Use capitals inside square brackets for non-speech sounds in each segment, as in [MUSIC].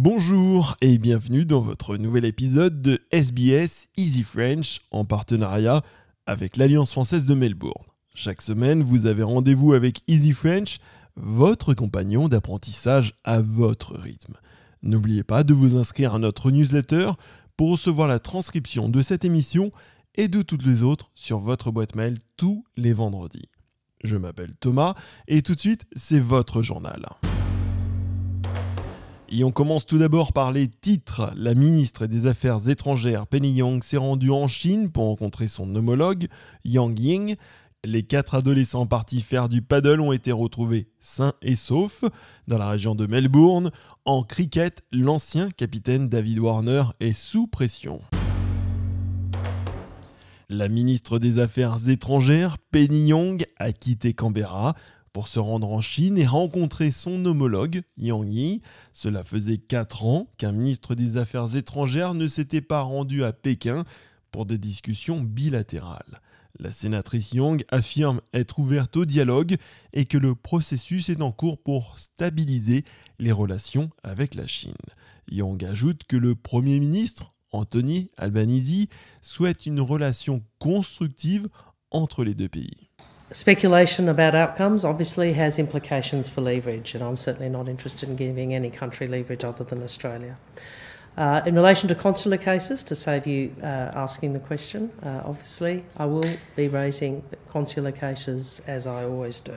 Bonjour et bienvenue dans votre nouvel épisode de SBS Easy French en partenariat avec l'Alliance française de Melbourne. Chaque semaine, vous avez rendez-vous avec Easy French, votre compagnon d'apprentissage à votre rythme. N'oubliez pas de vous inscrire à notre newsletter pour recevoir la transcription de cette émission et de toutes les autres sur votre boîte mail tous les vendredis. Je m'appelle Thomas et tout de suite, c'est votre journal. Et on commence tout d'abord par les titres. La ministre des Affaires étrangères Penny Yang s'est rendue en Chine pour rencontrer son homologue Yang Ying. Les quatre adolescents partis faire du paddle ont été retrouvés sains et saufs dans la région de Melbourne. En cricket, l'ancien capitaine David Warner est sous pression. La ministre des Affaires étrangères, Penny Young, a quitté Canberra pour se rendre en Chine et rencontrer son homologue, Yang Yi. Cela faisait quatre ans qu'un ministre des Affaires étrangères ne s'était pas rendu à Pékin pour des discussions bilatérales. La sénatrice Yang affirme être ouverte au dialogue et que le processus est en cours pour stabiliser les relations avec la Chine. Yang ajoute que le Premier ministre, Anthony Albanese, souhaite une relation constructive entre les deux pays. speculation about outcomes obviously has implications for leverage, and I'm certainly not interested in giving any country leverage other than Australia. Uh, in relation to consular cases, to save you uh, asking the question, uh, obviously, I will be raising consular cases as I always do.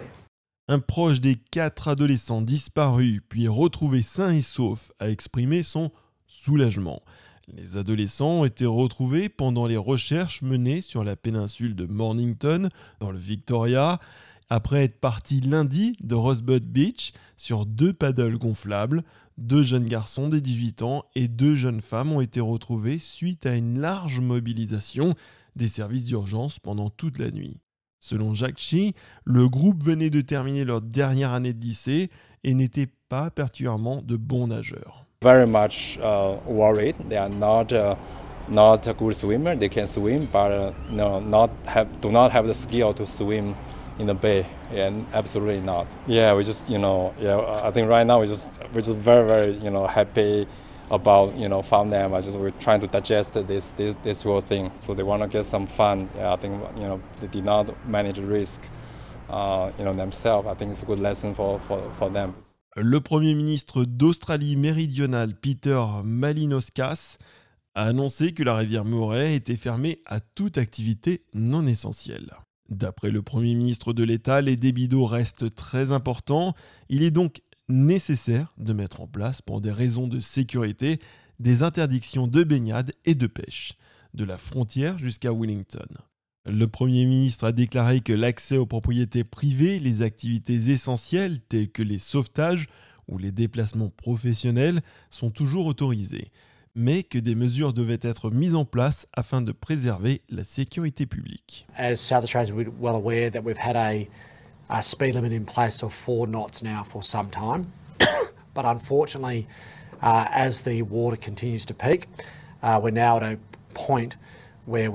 Un proche des quatre adolescents disparus puis retrouvés sains et saufs a exprimé son soulagement. Les adolescents ont été retrouvés pendant les recherches menées sur la péninsule de Mornington, dans le Victoria, après être partis lundi de Rosebud Beach sur deux paddles gonflables, deux jeunes garçons des 18 ans et deux jeunes femmes ont été retrouvés suite à une large mobilisation des services d'urgence pendant toute la nuit. Selon Jacques Chi, le groupe venait de terminer leur dernière année de lycée et n'était pas particulièrement de bons nageurs. very much uh, worried. They are not uh, not a good swimmer. They can swim, but uh, no, not have do not have the skill to swim in the bay. And yeah, absolutely not. Yeah, we just you know yeah. I think right now we just we're just very very you know happy about you know farm them. I just we're trying to digest this this, this whole thing. So they want to get some fun. Yeah, I think you know they did not manage risk. Uh, you know themselves. I think it's a good lesson for, for, for them. Le Premier ministre d'Australie méridionale, Peter Malinoskas, a annoncé que la rivière Murray était fermée à toute activité non essentielle. D'après le Premier ministre de l'État, les débits d'eau restent très importants. Il est donc nécessaire de mettre en place, pour des raisons de sécurité, des interdictions de baignade et de pêche, de la frontière jusqu'à Wellington. Le Premier ministre a déclaré que l'accès aux propriétés privées, les activités essentielles telles que les sauvetages ou les déplacements professionnels sont toujours autorisés, mais que des mesures devaient être mises en place afin de préserver la sécurité publique. As we're well aware that we've had a, speed limit in place of four knots now for some time, [COUGHS] but unfortunately, uh, as the water continues to peak, uh, point non non um, uh,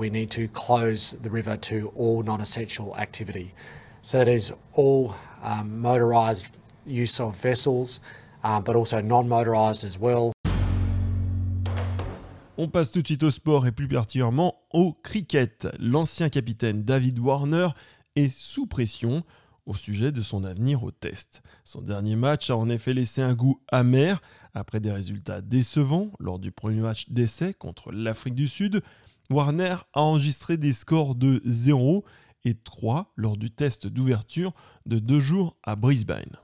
On passe tout de suite au sport et plus particulièrement au cricket. L'ancien capitaine David Warner est sous pression au sujet de son avenir au test. Son dernier match a en effet laissé un goût amer après des résultats décevants lors du premier match d'essai contre l'Afrique du Sud. Warner a enregistré des scores de 0 et 3 lors du test d'ouverture de deux jours à Brisbane.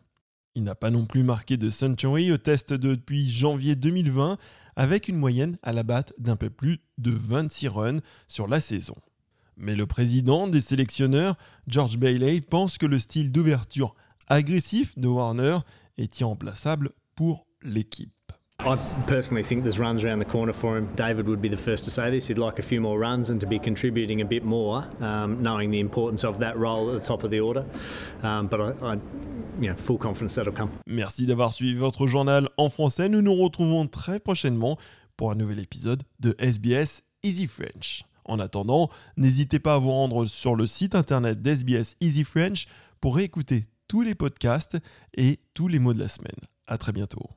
Il n'a pas non plus marqué de century au test depuis janvier 2020 avec une moyenne à la batte d'un peu plus de 26 runs sur la saison. Mais le président des sélectionneurs, George Bailey, pense que le style d'ouverture agressif de Warner est irremplaçable pour l'équipe. I personally think there's runs around the corner for him. David would be the first to say this. He'd like a few more runs and to be contributing a bit more, um, knowing the importance of that role at the top of the order. Um, but I, I you know, full confidence that'll come. Merci d'avoir suivi votre journal en français. Nous nous retrouvons très prochainement pour un nouvel épisode de SBS Easy French. En attendant, n'hésitez pas à vous rendre sur le site internet d'SBS Easy French pour réécouter tous les podcasts et tous les mots de la semaine. À très bientôt.